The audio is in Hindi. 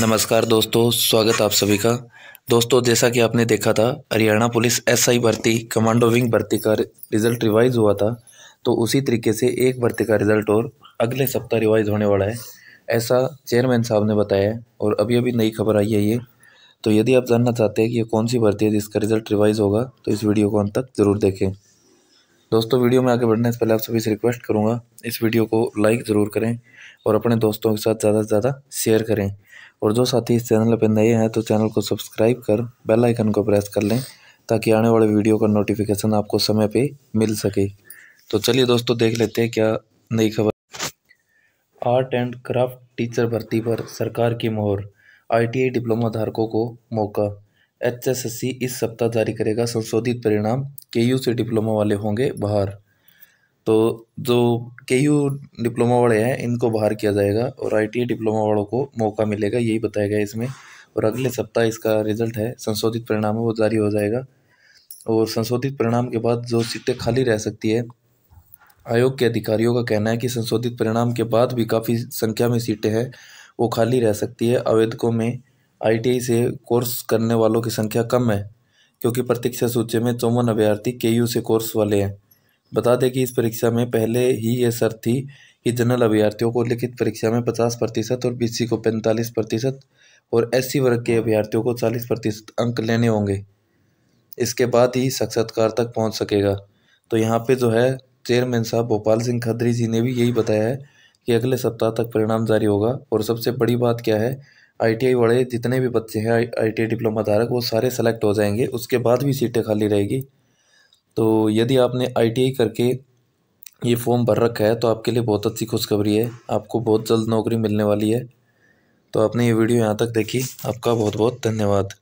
नमस्कार दोस्तों स्वागत आप सभी का दोस्तों जैसा कि आपने देखा था हरियाणा पुलिस एसआई भर्ती कमांडो विंग भर्ती का रिज़ल्ट रिवाइज़ हुआ था तो उसी तरीके से एक भर्ती का रिज़ल्ट और अगले सप्ताह रिवाइज़ होने वाला है ऐसा चेयरमैन साहब ने बताया है और अभी अभी नई खबर आई है ये तो यदि आप जानना चाहते हैं कि ये कौन सी भर्ती है जिसका रिज़ल्ट रिवाइज़ होगा तो इस वीडियो को अंत तक ज़रूर देखें दोस्तों वीडियो में आगे बढ़ने से पहले आप सभी से रिक्वेस्ट करूँगा इस वीडियो को लाइक ज़रूर करें और अपने दोस्तों के साथ ज़्यादा से ज़्यादा शेयर करें और जो साथी इस चैनल पर नए हैं तो चैनल को सब्सक्राइब कर बेल आइकन को प्रेस कर लें ताकि आने वाले वीडियो का नोटिफिकेशन आपको समय पे मिल सके तो चलिए दोस्तों देख लेते हैं क्या नई खबर आर्ट एंड क्राफ्ट टीचर भर्ती पर सरकार की मोहर आईटीआई डिप्लोमा धारकों को मौका एचएसएससी इस सप्ताह जारी करेगा संशोधित परिणाम केयू से डिप्लोमा वाले होंगे बाहर तो जो केयू डिप्लोमा वाले हैं इनको बाहर किया जाएगा और आईटीआई डिप्लोमा वालों को मौका मिलेगा यही बताया गया इसमें और अगले सप्ताह इसका रिजल्ट है संशोधित परिणाम है वो जारी हो जाएगा और संशोधित परिणाम के बाद जो सीटें खाली रह सकती है आयोग के अधिकारियों का कहना है कि संशोधित परिणाम के बाद भी काफ़ी संख्या में सीटें हैं वो खाली रह सकती है आवेदकों में आई से कोर्स करने वालों की संख्या कम है क्योंकि प्रतीक्षा सूची में चौवन अभ्यर्थी के से कोर्स वाले हैं बता दें कि इस परीक्षा में पहले ही यह शर्त थी कि जनरल अभ्यर्थियों को लिखित परीक्षा में पचास प्रतिशत और बीसी को पैंतालीस प्रतिशत और एससी वर्ग के अभ्यर्थियों को चालीस प्रतिशत अंक लेने होंगे इसके बाद ही साक्षात्कार तक पहुंच सकेगा तो यहाँ पे जो है चेयरमैन साहब भोपाल सिंह खदरी जी ने भी यही बताया है कि अगले सप्ताह तक परिणाम जारी होगा और सबसे बड़ी बात क्या है आई वाले जितने भी बच्चे हैं आई डिप्लोमा धारक वो सारे सेलेक्ट हो जाएंगे उसके बाद भी सीटें खाली रहेगी तो यदि आपने आई करके ये फॉर्म भर रखा है तो आपके लिए बहुत अच्छी खुशखबरी है आपको बहुत जल्द नौकरी मिलने वाली है तो आपने ये वीडियो यहाँ तक देखी आपका बहुत बहुत धन्यवाद